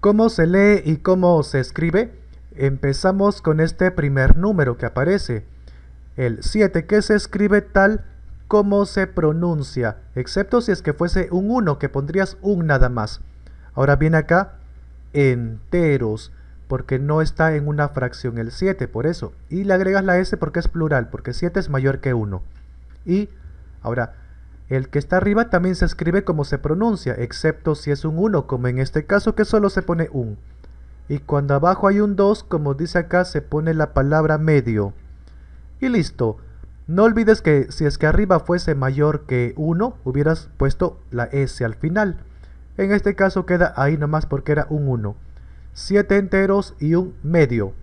¿Cómo se lee y cómo se escribe? Empezamos con este primer número que aparece, el 7, que se escribe tal como se pronuncia, excepto si es que fuese un 1, que pondrías un nada más. Ahora viene acá enteros, porque no está en una fracción el 7, por eso. Y le agregas la S porque es plural, porque 7 es mayor que 1. Y ahora, el que está arriba también se escribe como se pronuncia, excepto si es un 1, como en este caso que solo se pone un. Y cuando abajo hay un 2, como dice acá, se pone la palabra medio. Y listo. No olvides que si es que arriba fuese mayor que 1, hubieras puesto la S al final. En este caso queda ahí nomás porque era un 1. 7 enteros y un medio.